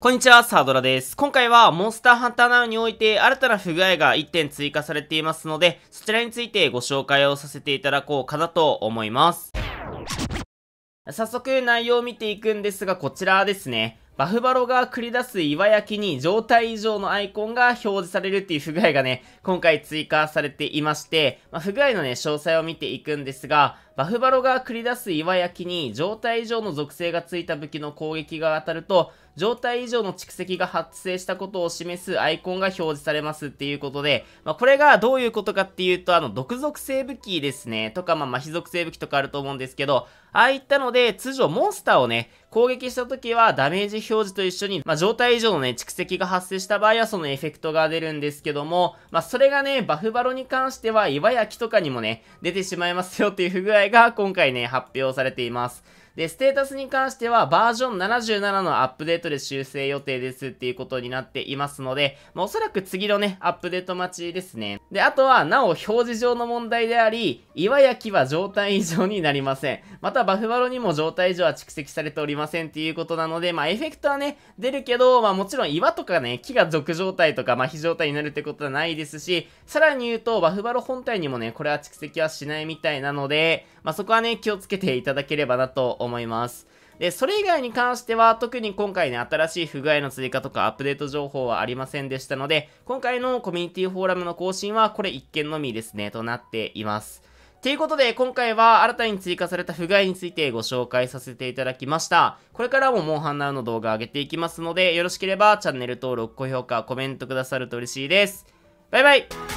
こんにちは、サードラです。今回は、モンスターハンターナウにおいて、新たな不具合が1点追加されていますので、そちらについてご紹介をさせていただこうかなと思います。早速、内容を見ていくんですが、こちらですね。バフバロが繰り出す岩焼きに状態異常のアイコンが表示されるっていう不具合がね、今回追加されていまして、まあ、不具合のね、詳細を見ていくんですが、バフバロが繰り出す岩焼きに状態異常の属性がついた武器の攻撃が当たると、状態異常の蓄積が発生したことを示すアイコンが表示されますっていうことで、まあ、これがどういうことかっていうと、あの、毒属性武器ですね、とか、まあ、麻痺属性武器とかあると思うんですけど、ああいったので、通常モンスターをね、攻撃した時はダメージ表示と一緒に、まあ、状態異常のね、蓄積が発生した場合はそのエフェクトが出るんですけども、まあ、それがね、バフバロに関しては岩焼きとかにもね、出てしまいますよっていう不具合が今回ね、発表されています。で、ステータスに関してはバージョン77のアップデートで修正予定ですっていうことになっていますので、まあ、おそらく次のね、アップデート待ちですね。で、あとは、なお表示上の問題であり、岩焼きは状態異常になりません。また、バフバロにも状態異常は蓄積されておりませんっていうことなので、まあ、エフェクトはね、出るけど、まあ、もちろん岩とかね、木が属状態とか、麻痺非状態になるってことはないですし、さらに言うと、バフバロ本体にもね、これは蓄積はしないみたいなので、まあ、そこはね、気をつけていただければなと思います。思います。で、それ以外に関しては、特に今回ね、新しい不具合の追加とかアップデート情報はありませんでしたので、今回のコミュニティフォーラムの更新は、これ1件のみですね、となっています。ということで、今回は新たに追加された不具合についてご紹介させていただきました。これからもモンハンナウの動画上げていきますので、よろしければチャンネル登録、高評価、コメントくださると嬉しいです。バイバイ